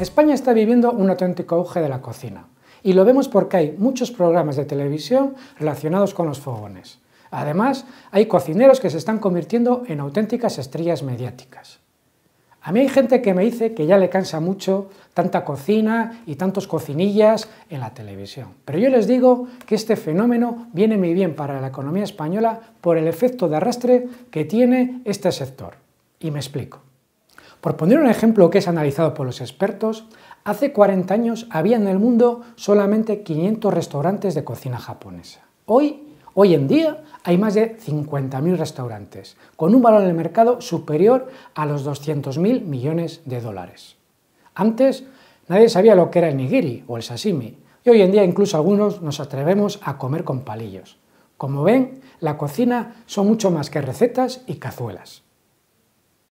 España está viviendo un auténtico auge de la cocina. Y lo vemos porque hay muchos programas de televisión relacionados con los fogones. Además, hay cocineros que se están convirtiendo en auténticas estrellas mediáticas. A mí hay gente que me dice que ya le cansa mucho tanta cocina y tantos cocinillas en la televisión. Pero yo les digo que este fenómeno viene muy bien para la economía española por el efecto de arrastre que tiene este sector. Y me explico. Por poner un ejemplo que es analizado por los expertos, hace 40 años había en el mundo solamente 500 restaurantes de cocina japonesa. Hoy Hoy en día hay más de 50.000 restaurantes, con un valor en el mercado superior a los 200.000 millones de dólares. Antes nadie sabía lo que era el nigiri o el sashimi, y hoy en día incluso algunos nos atrevemos a comer con palillos. Como ven, la cocina son mucho más que recetas y cazuelas.